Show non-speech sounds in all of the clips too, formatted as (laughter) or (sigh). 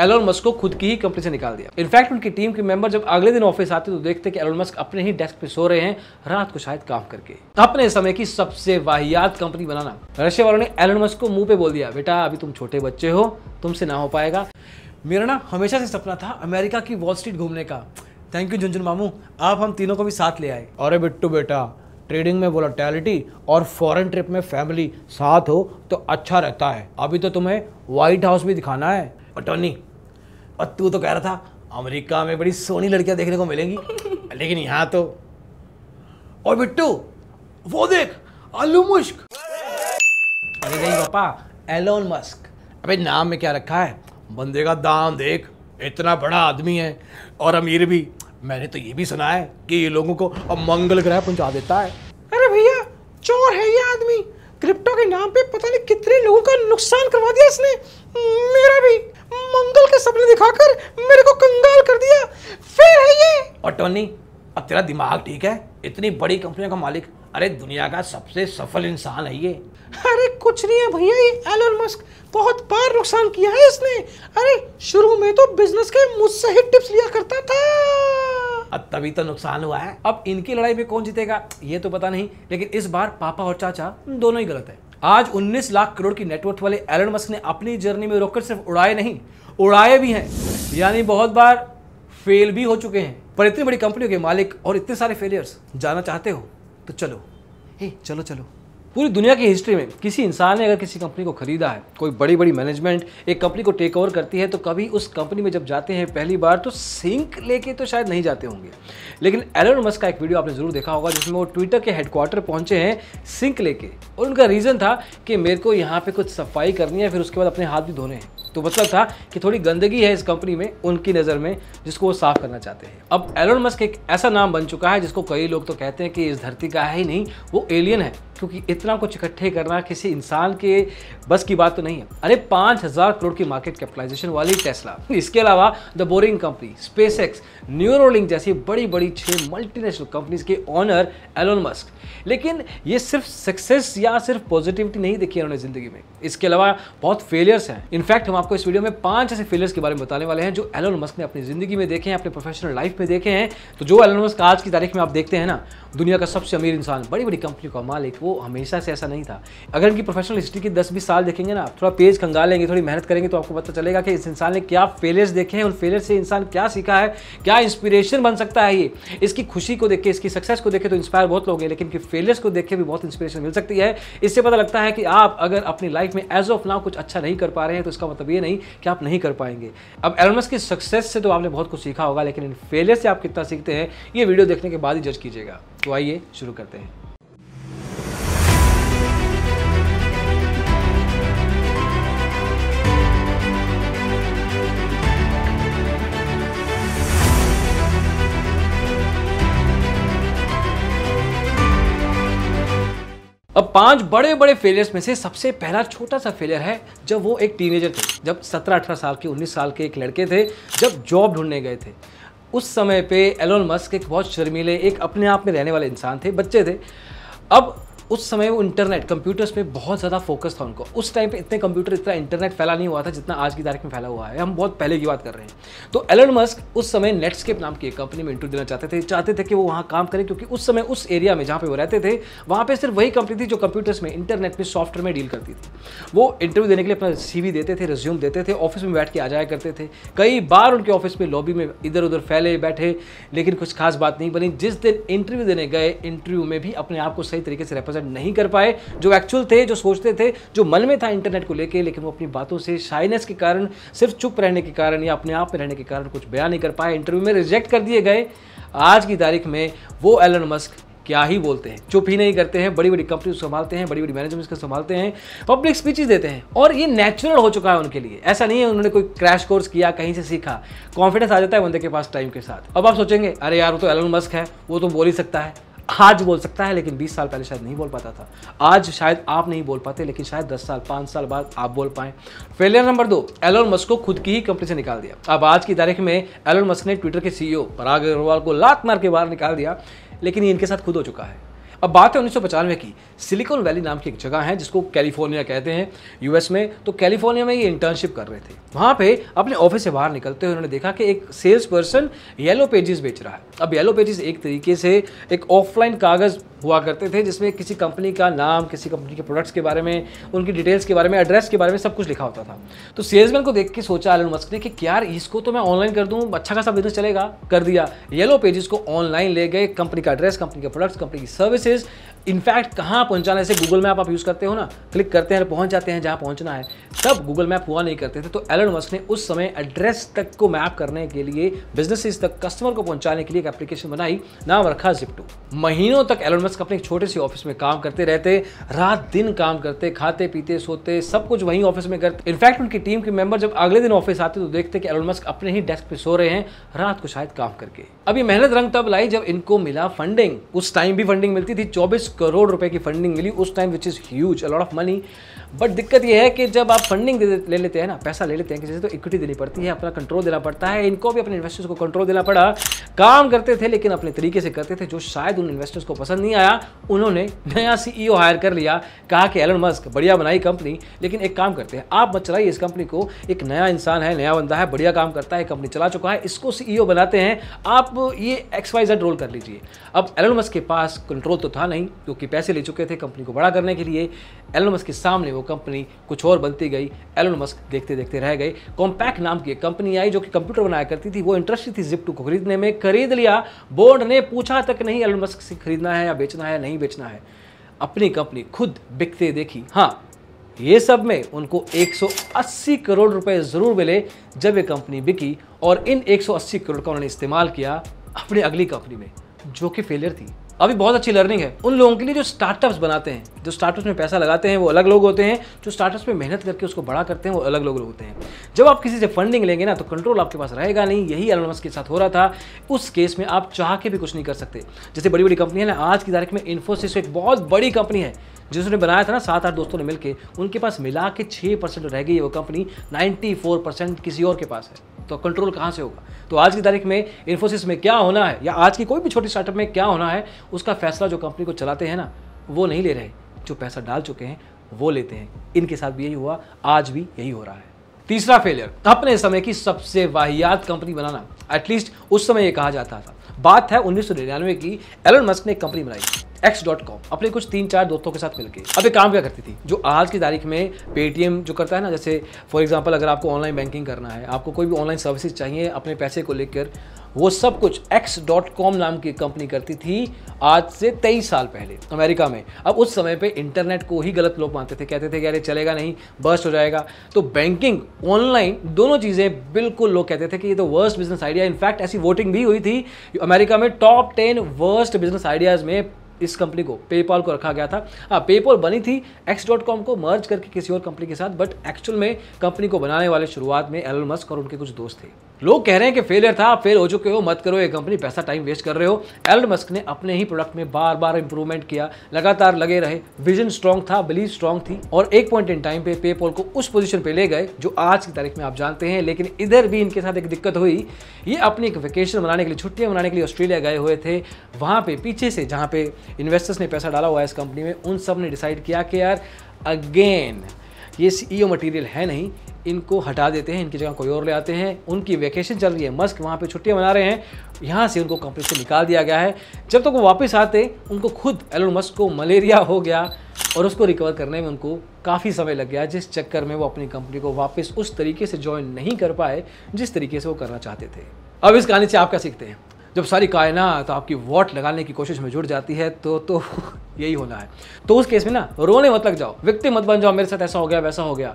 Elon Musk को खुद की ही कंपनी से निकाल दिया इनफैक्ट उनकी टीम के मेंबर जब अगले दिन ऑफिस आते तो देखते कि एलोन मस्क अपने ही डेस्क पे सो रहे हैं रात को शायद काम करके तो अपने समय की सबसे वाहियात कंपनी बनाना रशिया वालों ने एलोन मस्क को मुंह पे बोल दिया बेटा अभी तुम छोटे बच्चे हो तुमसे ना हो पाएगा मेरा ना हमेशा से सपना था अमेरिका की वॉल स्ट्रीट घूमने का थैंक यू झुंझुन मामू आप हम तीनों को भी साथ ले आए अरे बिट्टू बेटा ट्रेडिंग में वोलाटैलिटी और फॉरेन ट्रिप में फैमिली साथ हो तो अच्छा रहता है अभी तो तुम्हें व्हाइट हाउस भी दिखाना है अटोनी और तू तो कह रहा था अमेरिका में बड़ी सोनी लड़कियां देखने को मिलेंगी लेकिन यहाँ तो और बिट्टू वो देख आलू मुश्क अरे नहीं पापा एलोन मस्क अबे नाम में क्या रखा है बंदे का दाम देख इतना बड़ा आदमी है और अमीर भी मैंने तो ये भी सुना है कि ये लोगों को अब मंगल ग्रह पहुंचा देता है अरे भैया चोर है ये आदमी क्रिप्टो के नाम पे पता नहीं कितने लोगों का नुकसान करवा दिया इसने मेरा भी दंगल के सपने दिखाकर मेरे को कंगाल कर दिया फिर है ये और टोनी अब तेरा दिमाग ठीक है इतनी बड़ी कंपनियों का मालिक अरे दुनिया का सबसे सफल इंसान है ये अरे कुछ नहीं है भैया ये एलन मस्क बहुत बार नुकसान किया है इसने अरे शुरू में तो बिजनेस के मुझसे ही टिप्स लिया करता था अब तभी तो नुकसान हुआ है अब इनकी लड़ाई में कौन जीतेगा ये तो पता नहीं लेकिन इस बार पापा और चाचा दोनों ही गलत है आज 19 लाख करोड़ की नेटवर्थ वाले एलन मस्क ने अपनी जर्नी में रोककर सिर्फ उड़ाए नहीं उड़ाए भी हैं यानी बहुत बार फेल भी हो चुके हैं पर इतनी बड़ी कंपनियों के मालिक और इतने सारे फेलियर्स जाना चाहते हो तो चलो हे चलो चलो पूरी दुनिया की हिस्ट्री में किसी इंसान ने अगर किसी कंपनी को खरीदा है कोई बड़ी बड़ी मैनेजमेंट एक कंपनी को टेक ओवर करती है तो कभी उस कंपनी में जब जाते हैं पहली बार तो सिंक लेके तो शायद नहीं जाते होंगे लेकिन एलन मस्क का एक वीडियो आपने ज़रूर देखा होगा जिसमें वो ट्विटर के हेडक्वार्टर पहुंचे हैं सिंक लेके और उनका रीज़न था कि मेरे को यहाँ पर कुछ सफाई करनी है फिर उसके बाद अपने हाथ भी धोने हैं तो मतलब था कि थोड़ी गंदगी है इस कंपनी में उनकी नज़र में जिसको वो साफ करना चाहते हैं अब एलोन मस्क एक ऐसा नाम बन चुका है जिसको कई लोग तो कहते हैं कि इस धरती का है ही नहीं वो एलियन है क्योंकि इतना कुछ इकट्ठे करना किसी इंसान के बस की बात तो नहीं है अरे पाँच हज़ार करोड़ की मार्केट कैपिटलाइजेशन वाली टेस्ला इसके अलावा the boring company space X Neuralink जैसी बड़ी बड़ी छः मल्टीनेशनल कंपनीज के ऑनर एलोन मस्क लेकिन ये सिर्फ सक्सेस या सिर्फ पॉजिटिविटी नहीं देखी उन्होंने ज़िंदगी में इसके अलावा बहुत फेलियर्स हैं इनफैक्ट हम आपको इस वीडियो में पाँच ऐसे फेलियर्स के बारे में बताने वाले हैं जो एलोन मस्क ने अपनी ज़िंदगी में देखे हैं अपने प्रोफेशनल लाइफ में देखे हैं तो जो एलोन मस्क आज की तारीख में आप देखते हैं ना दुनिया का सबसे अमीर इंसान बड़ी बड़ी कंपनी का मालिक वो वो हमेशा से ऐसा नहीं था अगर इनकी प्रोफेशनल हिस्ट्री की दस बीस साल देखेंगे ना थोड़ा पेज खंगालेंगे थोड़ी मेहनत करेंगे तो आपको पता चलेगा कि इस इंसान ने क्या फेलियर्स देखे हैं उन फेलियर से इंसान क्या सीखा है क्या इंस्पिरेशन बन सकता है ये इसकी खुशी को देख के इसकी सक्सेस को देखे तो इंस्पायर बहुत लोग हैं लेकिन इनकी फेलियर्स को देखे भी बहुत इंस्पिरेशन मिल सकती है इससे पता लगता है कि आप अगर अपनी लाइफ में एज ऑफ नाउ कुछ अच्छा नहीं कर पा रहे हैं तो इसका मतलब ये नहीं कि आप नहीं कर पाएंगे अब एलमस की सक्सेस से तो आपने बहुत कुछ सीखा होगा लेकिन इन फेलियर से आप कितना सीखते हैं ये वीडियो देखने के बाद ही जज कीजिएगा तो आइए शुरू करते हैं अब पांच बड़े बड़े फेलियर्स में से सबसे पहला छोटा सा फेलियर है जब वो एक टीनेजर थे जब 17-18 साल के 19 साल के एक लड़के थे जब जॉब ढूंढने गए थे उस समय पे एलोन मस्क एक बहुत शर्मीले एक अपने आप में रहने वाले इंसान थे बच्चे थे अब उस समय वो इंटरनेट कंप्यूटर्स पे बहुत ज़्यादा फोकस था उनको उस टाइम पे इतने कंप्यूटर इतना इंटरनेट फैला नहीं हुआ था जितना आज की तारीख में फैला हुआ है हम बहुत पहले की बात कर रहे हैं तो एलन मस्क उस समय नेटस्केप नाम की कंपनी में इंटरव्यू देना चाहते थे चाहते थे कि वो वहाँ काम करें क्योंकि उस समय उस एरिया में जहाँ पर वो रहते थे वहाँ पर सिर्फ वही कंपनी थी जो कंप्यूटर्स में इंटरनेट में सॉफ्टवेयर में डील करती थी वो इंटरव्यू देने के लिए अपना सी देते थे रिज्यूम देते थे ऑफिस में बैठ के आ जाया करते थे कई बार उनके ऑफिस में लॉबी में इधर उधर फैले बैठे लेकिन कुछ खास बात नहीं बनी जिस दिन इंटरव्यू देने गए इंटरव्यू में भी अपने आप को सही तरीके से रिप्रेजेंट प्रेजेंट नहीं कर पाए जो एक्चुअल थे जो सोचते थे जो मन में था इंटरनेट को लेके लेकिन वो अपनी बातों से शाइनेस के कारण सिर्फ चुप रहने के कारण या अपने आप में रहने के कारण कुछ बयान नहीं कर पाए इंटरव्यू में रिजेक्ट कर दिए गए आज की तारीख में वो एलन मस्क क्या ही बोलते हैं चुप ही नहीं करते हैं बड़ी बड़ी कंपनी संभालते हैं बड़ी बड़ी मैनेजमेंट संभालते हैं पब्लिक स्पीचेज देते हैं और ये नेचुरल हो चुका है उनके लिए ऐसा नहीं है उन्होंने कोई क्रैश कोर्स किया कहीं से सीखा कॉन्फिडेंस आ जाता है बंदे के पास टाइम के साथ अब आप सोचेंगे अरे यार वो तो एलन मस्क है वो तो बोल ही सकता है आज बोल सकता है लेकिन 20 साल पहले शायद नहीं बोल पाता था आज शायद आप नहीं बोल पाते लेकिन शायद 10 साल 5 साल बाद आप बोल पाए फेलियर नंबर दो एलोन मस्क को खुद की ही कंपनी से निकाल दिया अब आज की तारीख में एलोन मस्क ने ट्विटर के सीईओ पराग अग्रवाल को लात मार के बाहर निकाल दिया लेकिन ये इनके साथ खुद हो चुका है अब बात है उन्नीस की सिलिकॉन वैली नाम की एक जगह है जिसको कैलिफोर्निया कहते हैं यूएस में तो कैलिफोर्निया में ये इंटर्नशिप कर रहे थे वहाँ पे अपने ऑफिस से बाहर निकलते हुए उन्होंने देखा कि एक सेल्स पर्सन येलो पेजेस बेच रहा है अब येलो पेजेस एक तरीके से एक ऑफलाइन कागज़ हुआ करते थे जिसमें किसी कंपनी का नाम किसी कंपनी के प्रोडक्ट्स के बारे में उनकी डिटेल्स के बारे में एड्रेस के बारे में सब कुछ लिखा होता था तो सेल्समैन को देख के सोचा एलन मस्क ने कि यार इसको तो मैं ऑनलाइन कर दूँ अच्छा खासा बिजनेस चलेगा कर दिया येलो पेजेस को ऑनलाइन ले गए कंपनी का एड्रेस कंपनी के प्रोडक्ट्स कंपनी की सर्विस is इनफैक्ट कहाँ पहुँचाना जैसे गूगल मैप आप यूज़ करते हो ना क्लिक करते हैं पहुँच जाते हैं जहाँ पहुँचना है तब गूगल मैप हुआ नहीं करते थे तो एलन मस्क ने उस समय एड्रेस तक को मैप करने के लिए बिजनेसेस तक कस्टमर को पहुँचाने के लिए एक एप्लीकेशन बनाई नाम रखा जिप्टू महीनों तक एलन मस्क अपने एक छोटे से ऑफिस में काम करते रहते रात दिन काम करते खाते पीते सोते सब कुछ वहीं ऑफिस में करते इनफैक्ट उनकी टीम के मेंबर जब अगले दिन ऑफिस आते तो देखते कि एलन मस्क अपने ही डेस्क पे सो रहे हैं रात को शायद काम करके अभी मेहनत रंग तब लाई जब इनको मिला फंडिंग उस टाइम भी फंडिंग मिलती थी चौबीस करोड़ रुपए की फंडिंग मिली उस time which is huge a lot of money but दिक्कत यह है कि जब आप फंडिंग ले लेते हैं ना पैसा ले लेते हैं किसी से तो इक्विटी देनी पड़ती है अपना कंट्रोल देना पड़ता है इनको भी अपने इन्वेस्टर्स को कंट्रोल देना पड़ा काम करते थे लेकिन अपने तरीके से करते थे जो शायद उन इन्वेस्टर्स को पसंद नहीं आया उन्होंने नया सी हायर e कर लिया कहा कि एलन मस्क बढ़िया बनाई कंपनी लेकिन एक काम करते हैं आप मत चलाइए इस कंपनी को एक नया इंसान है नया बंदा है बढ़िया काम करता है कंपनी चला चुका है इसको सी e बनाते हैं आप ये एक्स वाई जेड रोल कर लीजिए अब एलन मस्क के पास कंट्रोल तो था नहीं क्योंकि पैसे ले चुके थे कंपनी को बड़ा करने के लिए एलन मस्क के सामने वो कंपनी कुछ और बनती गई एलोन मस्क देखते देखते रह गए कॉम्पैक्ट नाम की कंपनी आई जो कि कंप्यूटर बनाया करती थी वो इंटरेस्टेड थी जिप्टू को खरीदने में खरीद लिया बोर्ड ने पूछा तक नहीं एलोन मस्क से खरीदना है या बेचना है नहीं बेचना है अपनी कंपनी खुद बिकते देखी हाँ ये सब में उनको 180 करोड़ रुपए ज़रूर मिले जब ये कंपनी बिकी और इन 180 करोड़ का उन्होंने इस्तेमाल किया अपनी अगली कंपनी में जो कि फेलियर थी अभी बहुत अच्छी लर्निंग है उन लोगों के लिए जो स्टार्टअप्स बनाते हैं जो स्टार्टअप्स में पैसा लगाते हैं वो अलग लोग होते हैं जो स्टार्टअप्स में मेहनत करके उसको बड़ा करते हैं वो अलग लोग होते हैं जब आप किसी से फंडिंग लेंगे ना तो कंट्रोल आपके पास रहेगा नहीं यही एलोनमस के साथ हो रहा था उस केस में आप चाह के भी कुछ नहीं कर सकते जैसे बड़ी बड़ी कंपनी है ना आज की तारीख में इन्फोसिस एक बहुत बड़ी कंपनी है जिसने बनाया था ना सात आठ दोस्तों ने मिलकर उनके पास मिला के छः परसेंट रह गई वो कंपनी नाइन्टी फोर परसेंट किसी और के पास है तो कंट्रोल कहाँ से होगा तो आज की तारीख में इन्फोसिस में क्या होना है या आज की कोई भी छोटी स्टार्टअप में क्या होना है उसका फैसला जो कंपनी को चलाते हैं ना वो नहीं ले रहे जो पैसा डाल चुके हैं वो लेते हैं इनके साथ भी यही हुआ आज भी यही हो रहा है तीसरा फेलियर अपने समय की सबसे वाहियात कंपनी बनाना एटलीस्ट उस समय ये कहा जाता था बात है उन्नीस की एलन मस्क ने एक कंपनी बनाई एक्स डॉट कॉम अपने कुछ तीन चार दोस्तों के साथ मिलकर अब एक काम क्या करती थी जो आज की तारीख में पेटीएम जो करता है ना जैसे फॉर एग्जाम्पल अगर आपको ऑनलाइन बैंकिंग करना है आपको कोई भी ऑनलाइन सर्विसेज चाहिए अपने पैसे को लेकर वो सब कुछ एक्स डॉट कॉम नाम की कंपनी करती थी आज से तेईस साल पहले अमेरिका में अब उस समय पे इंटरनेट को ही गलत लोग मानते थे कहते थे कि अरे चलेगा नहीं बर्स्ट हो जाएगा तो बैंकिंग ऑनलाइन दोनों चीज़ें बिल्कुल लोग कहते थे कि ये तो वर्स्ट बिजनेस आइडिया इनफैक्ट ऐसी वोटिंग भी हुई थी अमेरिका में top ten worst business ideas में इस कंपनी को पेपॉल को रखा गया था हाँ पेपॉल बनी थी एक्स डॉट कॉम को मर्ज करके किसी और कंपनी के साथ बट एक्चुअल में कंपनी को बनाने वाले शुरुआत में एलोन मस्क और उनके कुछ दोस्त थे लोग कह रहे हैं कि फेलियर था आप फेल हो चुके हो मत करो ये कंपनी पैसा टाइम वेस्ट कर रहे हो एल्ड मस्क ने अपने ही प्रोडक्ट में बार बार इंप्रूवमेंट किया लगातार लगे रहे विजन स्ट्रॉन्ग था बिलीव स्ट्रॉन्ग थी और एक पॉइंट इन टाइम पे पेपॉल को उस पोजीशन पे ले गए जो आज की तारीख में आप जानते हैं लेकिन इधर भी इनके साथ एक दिक्कत हुई ये अपनी एक वेकेशन मनाने के लिए छुट्टियाँ मनाने के लिए ऑस्ट्रेलिया गए हुए थे वहाँ पर पीछे से जहाँ पे इन्वेस्टर्स ने पैसा डाला हुआ है इस कंपनी में उन सब ने डिसाइड किया कि यार अगेन ये सी मटेरियल e है नहीं इनको हटा देते हैं इनकी जगह कोई और ले आते हैं उनकी वैकेशन चल रही है मस्क वहाँ पे छुट्टियाँ मना रहे हैं यहाँ से उनको कंपनी से निकाल दिया गया है जब तक तो वो वापस आते उनको खुद एलोन मस्क को मलेरिया हो गया और उसको रिकवर करने में उनको काफ़ी समय लग गया जिस चक्कर में वो अपनी कंपनी को वापस उस तरीके से ज्वाइन नहीं कर पाए जिस तरीके से वो करना चाहते थे अब इस कहानी से आप क्या सीखते हैं जब सारी कायनात आपकी वॉट लगाने की कोशिश में जुड़ जाती है तो तो (laughs) यही होना है तो उस केस में ना रोने मत लग जाओ व्यक्ति मत बन जाओ मेरे साथ ऐसा हो गया वैसा हो गया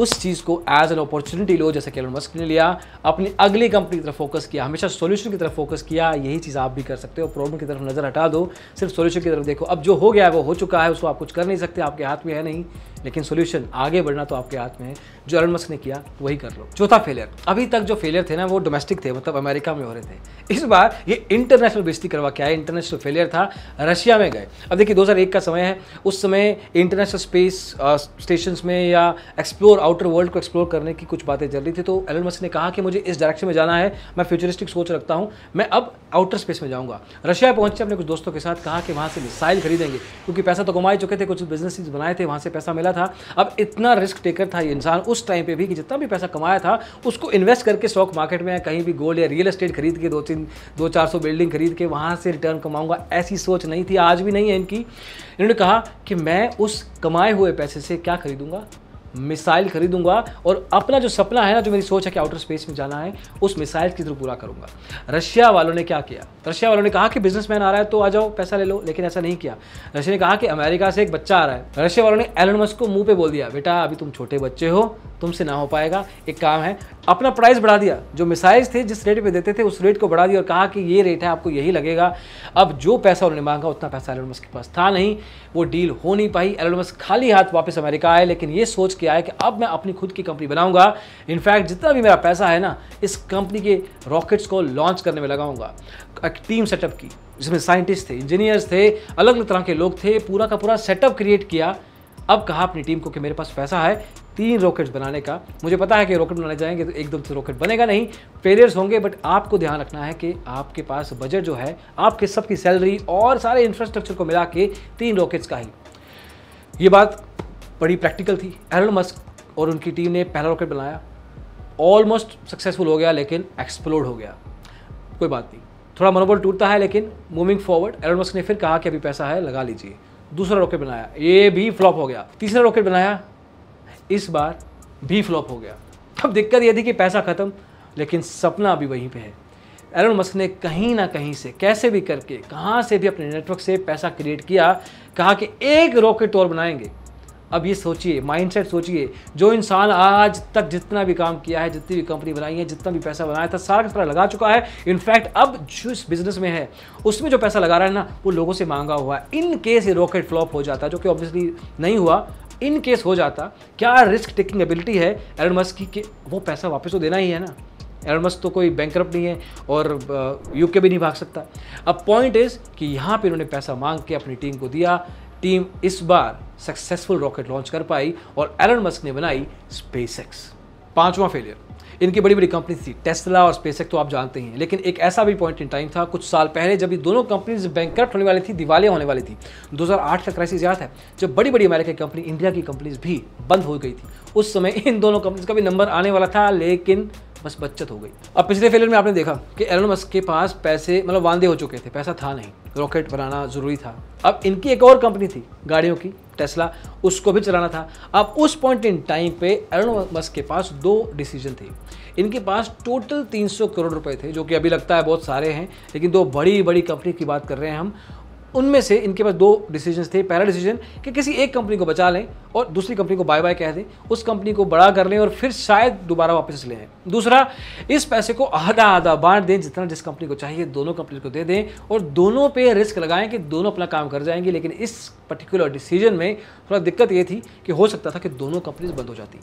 उस चीज़ को एज एन अपॉर्चुनिटी लो जैसे केलन मस्क ने लिया अपनी अगली कंपनी की तरफ फोकस किया हमेशा सोल्यूशन की तरफ फोकस किया यही चीज़ आप भी कर सकते हो प्रॉब्लम की तरफ नज़र हटा दो सिर्फ सोल्यूशन की तरफ देखो अब जो हो गया वो हो चुका है उसको आप कुछ कर नहीं सकते आपके हाथ में है नहीं लेकिन सोल्यूशन आगे बढ़ना तो आपके हाथ में है जो अरुण मस्क ने किया वही कर लो चौथा फेलियर अभी तक जो फेलियर थे ना वो डोमेस्टिक थे मतलब अमेरिका में हो रहे थे इस बार ये इंटरनेशनल बेजती करवा के आए इंटरनेशनल फेलियर था रशिया में गए अब देखिए दो का समय है उस समय इंटरनेशनल स्पेस स्टेशन में या एक्सप्लोर आउटर वर्ल्ड को एक्सप्लोर करने की कुछ बातें चल रही थी तो एलन मस्क ने कहा कि मुझे इस डायरेक्शन में जाना है मैं फ्यूचरिस्टिक सोच रखता हूँ मैं अब आउटर स्पेस में जाऊँगा रशिया पहुंचे अपने कुछ दोस्तों के साथ कहा कि वहाँ से मिसाइल खरीदेंगे क्योंकि पैसा तो कमा ही चुके थे कुछ बिजनेस बनाए थे वहाँ से पैसा मिला लिया था अब इतना रिस्क टेकर था ये इंसान उस टाइम पे भी कि जितना भी पैसा कमाया था उसको इन्वेस्ट करके स्टॉक मार्केट में कहीं भी गोल्ड या रियल एस्टेट खरीद के दो तीन दो चार सौ बिल्डिंग खरीद के वहाँ से रिटर्न कमाऊंगा ऐसी सोच नहीं थी आज भी नहीं है इनकी इन्होंने कहा कि मैं उस कमाए हुए पैसे से क्या खरीदूंगा मिसाइल खरीदूंगा और अपना जो सपना है ना जो मेरी सोच है कि आउटर स्पेस में जाना है उस मिसाइल की थ्रू पूरा करूंगा रशिया वालों ने क्या किया रशिया वालों ने कहा कि बिजनेसमैन आ रहा है तो आ जाओ पैसा ले लो लेकिन ऐसा नहीं किया रशिया ने कहा कि अमेरिका से एक बच्चा आ रहा है रशिया वालों ने एलन मस्क को मुंह पे बोल दिया बेटा अभी तुम छोटे बच्चे हो तुमसे ना हो पाएगा एक काम है अपना प्राइस बढ़ा दिया जो मिसाइल्स थे जिस रेट पे देते थे उस रेट को बढ़ा दिया और कहा कि ये रेट है आपको यही लगेगा अब जो पैसा उन्होंने मांगा उतना पैसा एलन मस्क के पास था नहीं वो डील हो नहीं पाई एलन मस्क खाली हाथ वापस अमेरिका आए लेकिन ये सोच के आए कि अब मैं अपनी खुद की कंपनी बनाऊंगा इनफैक्ट जितना भी मेरा पैसा है ना इस कंपनी के रॉकेट्स को लॉन्च करने में लगाऊंगा एक टीम सेटअप की जिसमें साइंटिस्ट थे इंजीनियर्स थे अलग अलग तरह के लोग थे पूरा का पूरा सेटअप क्रिएट किया अब कहा अपनी टीम को कि मेरे पास पैसा है तीन रॉकेट्स बनाने का मुझे पता है कि रॉकेट बनाने जाएंगे तो एकदम से रॉकेट बनेगा नहीं फेलियर्स होंगे बट आपको ध्यान रखना है कि आपके पास बजट जो है आपके सबकी सैलरी और सारे इंफ्रास्ट्रक्चर को मिला के तीन रॉकेट्स का ही ये बात बड़ी प्रैक्टिकल थी एलन मस्क और उनकी टीम ने पहला रॉकेट बनाया ऑलमोस्ट सक्सेसफुल हो गया लेकिन एक्सप्लोड हो गया कोई बात नहीं थोड़ा मनोबल टूटता है लेकिन मूविंग फॉरवर्ड एलोन मस्क ने फिर कहा कि अभी पैसा है लगा लीजिए दूसरा रॉकेट बनाया ये भी फ्लॉप हो गया तीसरा रॉकेट बनाया इस बार भी फ्लॉप हो गया अब दिक्कत ये थी कि पैसा ख़त्म लेकिन सपना अभी वहीं पे है एलोन मस्क ने कहीं ना कहीं से कैसे भी करके कहाँ से भी अपने नेटवर्क से पैसा क्रिएट किया कहा कि एक रॉकेट तो और बनाएंगे अब ये सोचिए माइंडसेट सोचिए जो इंसान आज तक जितना भी काम किया है जितनी भी कंपनी बनाई है जितना भी पैसा बनाया था सारा का सारा लगा चुका है इनफैक्ट अब जो इस बिजनेस में है उसमें जो पैसा लगा रहा है ना वो लोगों से मांगा हुआ है इन केस ये रॉकेट फ्लॉप हो जाता जो कि ऑब्वियसली नहीं हुआ इन केस हो जाता क्या रिस्क टेकिंग एबिलिटी है एरन मस्क की कि वो पैसा वापस तो देना ही है ना एरन मस्क तो कोई बैंक नहीं है और यूके uh, भी नहीं भाग सकता अब पॉइंट इज़ कि यहाँ पे इन्होंने पैसा मांग के अपनी टीम को दिया टीम इस बार सक्सेसफुल रॉकेट लॉन्च कर पाई और एलन मस्क ने बनाई एक्स पांचवा फेलियर इनकी बड़ी बड़ी कंपनी थी टेस्ला और स्पेसएक्स तो आप जानते ही हैं लेकिन एक ऐसा भी पॉइंट इन टाइम था कुछ साल पहले जब ये दोनों कंपनीज बैंक होने वाली थी दिवालिया होने वाली थी 2008 का क्राइसिस याद है जब बड़ी बड़ी अमेरिकी कंपनी इंडिया की कंपनीज भी बंद हो गई थी उस समय इन दोनों कंपनीज का भी नंबर आने वाला था लेकिन बस बचत हो गई अब पिछले फेलियर में आपने देखा कि एलन मस्क के पास पैसे मतलब वादे हो चुके थे पैसा था नहीं रॉकेट बनाना ज़रूरी था अब इनकी एक और कंपनी थी गाड़ियों की टेस्ला उसको भी चलाना था अब उस पॉइंट इन टाइम पे एलन मस्क के पास दो डिसीजन थे इनके पास टोटल 300 करोड़ रुपए थे जो कि अभी लगता है बहुत सारे हैं लेकिन दो बड़ी बड़ी कंपनी की बात कर रहे हैं हम उनमें से इनके पास दो डिसीजन थे पहला डिसीजन कि किसी एक कंपनी को बचा लें और दूसरी कंपनी को बाय बाय कह दें उस कंपनी को बड़ा कर लें और फिर शायद दोबारा वापस ले आए दूसरा इस पैसे को आधा आधा बांट दें जितना जिस कंपनी को चाहिए दोनों कंपनी को दे दें और दोनों पे रिस्क लगाएं कि दोनों अपना काम कर जाएंगे लेकिन इस पर्टिकुलर डिसीजन में थोड़ा दिक्कत ये थी कि हो सकता था कि दोनों कंपनीज बंद हो जाती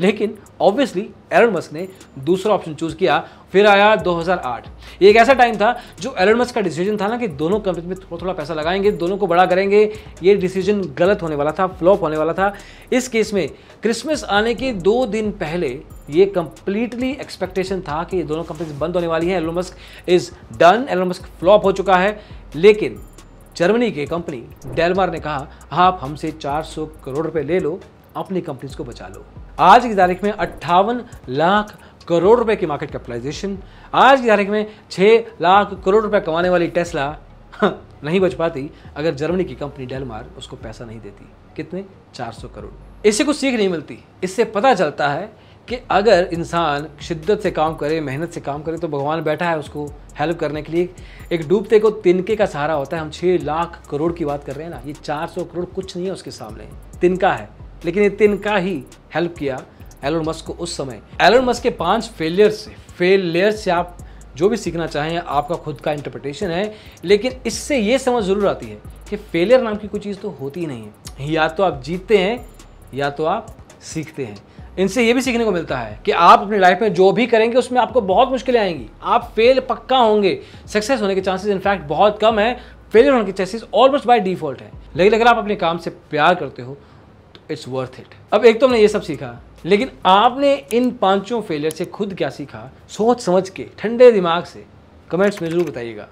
लेकिन ऑब्वियसली एलन मस्क ने दूसरा ऑप्शन चूज किया फिर आया 2008 ये एक ऐसा टाइम था जो एलन मस्क का डिसीजन था ना कि दोनों कंपनी में थोड़ा थोड़ा पैसा लगाएंगे दोनों को बड़ा करेंगे ये डिसीजन गलत होने वाला था फ्लॉप होने वाला था इस केस में क्रिसमस आने के दो दिन पहले ये कंप्लीटली एक्सपेक्टेशन था कि ये दोनों कंपनीज बंद होने वाली हैं Elon Musk is done Elon Musk flop हो चुका है लेकिन जर्मनी की कंपनी डेलमार ने कहा आप हमसे 400 करोड़ रुपए ले लो अपनी कंपनीज को बचा लो आज की तारीख में अट्ठावन लाख करोड़ रुपए की मार्केट कैपिटलाइजेशन आज की तारीख में छः लाख करोड़ रुपए कमाने वाली टेस्ला हाँ, नहीं बच पाती अगर जर्मनी की कंपनी डेलमार उसको पैसा नहीं देती कितने 400 करोड़ इससे कुछ सीख नहीं मिलती इससे पता चलता है कि अगर इंसान शिद्दत से काम करे मेहनत से काम करे तो भगवान बैठा है उसको हेल्प करने के लिए एक डूबते को तिनके का सहारा होता है हम छः लाख करोड़ की बात कर रहे हैं ना ये सौ करोड़ कुछ नहीं है उसके सामने तिनका है लेकिन ये तिनका ही हेल्प किया एलोन मस्क को उस समय एलोन मस्क के पांच फेलियर से फेलियर से आप जो भी सीखना चाहें आपका खुद का इंटरप्रिटेशन है लेकिन इससे ये समझ ज़रूर आती है कि फेलियर नाम की कोई चीज़ तो होती ही नहीं है या तो आप जीतते हैं या तो आप सीखते हैं इनसे ये भी सीखने को मिलता है कि आप अपनी लाइफ में जो भी करेंगे उसमें आपको बहुत मुश्किलें आएंगी आप फेल पक्का होंगे सक्सेस होने के चांसेस इनफैक्ट बहुत कम है फेलियर होने के चांसेस ऑलमोस्ट बाय डिफॉल्ट है लेकिन अगर आप अपने काम से प्यार करते हो इट्स वर्थ इट अब एक तो हमने ये सब सीखा लेकिन आपने इन पांचों फेलियर से खुद क्या सीखा सोच समझ के ठंडे दिमाग से कमेंट्स में ज़रूर बताइएगा